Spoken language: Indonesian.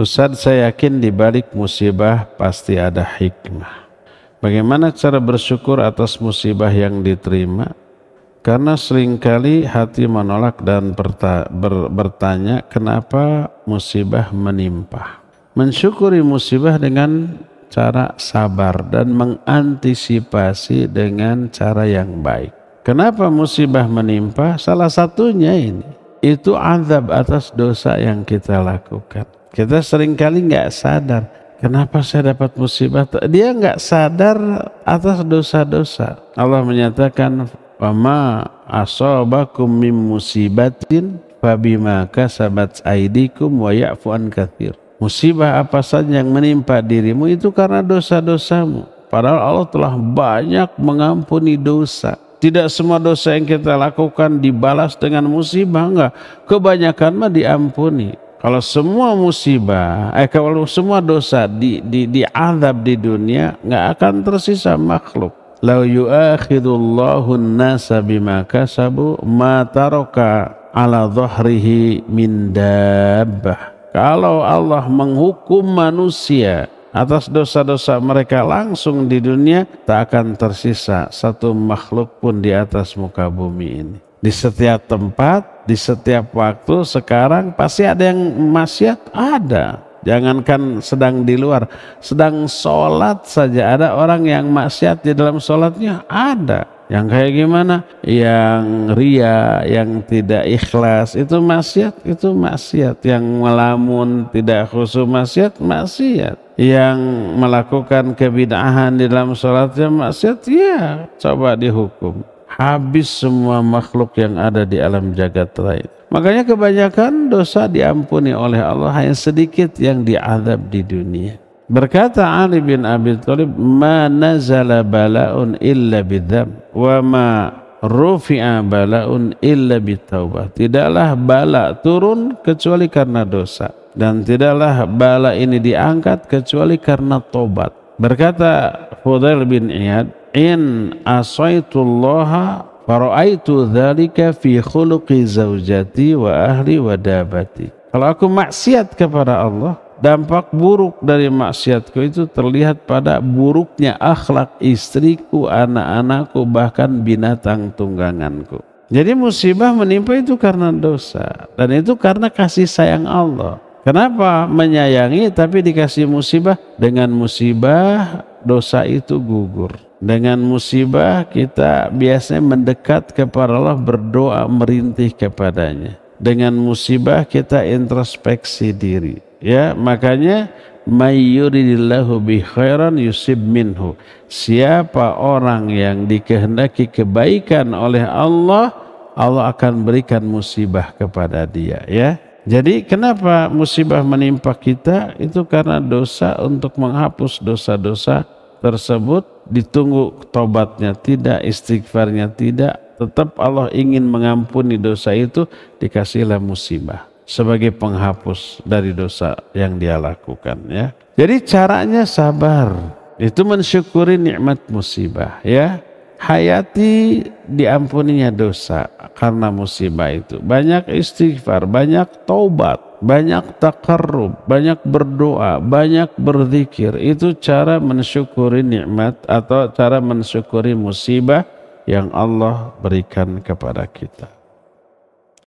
Ustaz, saya yakin di balik musibah pasti ada hikmah. Bagaimana cara bersyukur atas musibah yang diterima? Karena seringkali hati menolak dan bertanya kenapa musibah menimpa. Mensyukuri musibah dengan cara sabar dan mengantisipasi dengan cara yang baik. Kenapa musibah menimpa? Salah satunya ini itu azab atas dosa yang kita lakukan. Kita seringkali nggak sadar. Kenapa saya dapat musibah? Dia nggak sadar atas dosa-dosa. Allah menyatakan, "Wama asobakum mim musibatin fabima kasabat aidikum wa kathir." Musibah apa saja yang menimpa dirimu itu karena dosa-dosamu. Padahal Allah telah banyak mengampuni dosa. Tidak semua dosa yang kita lakukan dibalas dengan musibah, enggak. Kebanyakan mah diampuni. Kalau semua musibah, eh kalau semua dosa di, di, diadab di dunia, enggak akan tersisa makhluk. Lau yu'akhidullahu nasa bima kasabu ma taraka ala dhahrihi min dabbah. Kalau Allah menghukum manusia atas dosa-dosa mereka langsung di dunia tak akan tersisa satu makhluk pun di atas muka bumi ini. Di setiap tempat, di setiap waktu, sekarang pasti ada yang maksiat ada. Jangankan sedang di luar, sedang sholat saja ada orang yang maksiat di dalam sholatnya ada. Yang kayak gimana? Yang ria, yang tidak ikhlas, itu maksiat, itu maksiat. Yang melamun, tidak khusus maksiat, maksiat. Yang melakukan kebidahan di dalam sholatnya maksiat, ya coba dihukum. Habis semua makhluk yang ada di alam jagat lain. Makanya kebanyakan dosa diampuni oleh Allah, hanya sedikit yang diadab di dunia. Berkata Ali bin Abi Thalib, "Ma nazala bala'un illa bidzam wa ma rufi'a bala'un illa bitaubah." Tidaklah bala turun kecuali karena dosa dan tidaklah bala ini diangkat kecuali karena tobat. Berkata Fudail bin Iyad, "In asaitullaha faraitu dzalika fi khuluqi zaujati wa ahli wa dabati." Kalau aku maksiat kepada Allah, dampak buruk dari maksiatku itu terlihat pada buruknya akhlak istriku, anak-anakku, bahkan binatang tungganganku. Jadi musibah menimpa itu karena dosa dan itu karena kasih sayang Allah. Kenapa menyayangi tapi dikasih musibah? Dengan musibah dosa itu gugur. Dengan musibah kita biasanya mendekat kepada Allah berdoa merintih kepadanya. Dengan musibah kita introspeksi diri ya makanya mayyuridillahu bi khairan yusib minhu siapa orang yang dikehendaki kebaikan oleh Allah Allah akan berikan musibah kepada dia ya jadi kenapa musibah menimpa kita itu karena dosa untuk menghapus dosa-dosa tersebut ditunggu tobatnya tidak istighfarnya tidak tetap Allah ingin mengampuni dosa itu dikasihlah musibah sebagai penghapus dari dosa yang dia lakukan ya. Jadi caranya sabar. Itu mensyukuri nikmat musibah ya. Hayati diampuninya dosa karena musibah itu. Banyak istighfar, banyak taubat, banyak takarrub, banyak berdoa, banyak berzikir. Itu cara mensyukuri nikmat atau cara mensyukuri musibah yang Allah berikan kepada kita.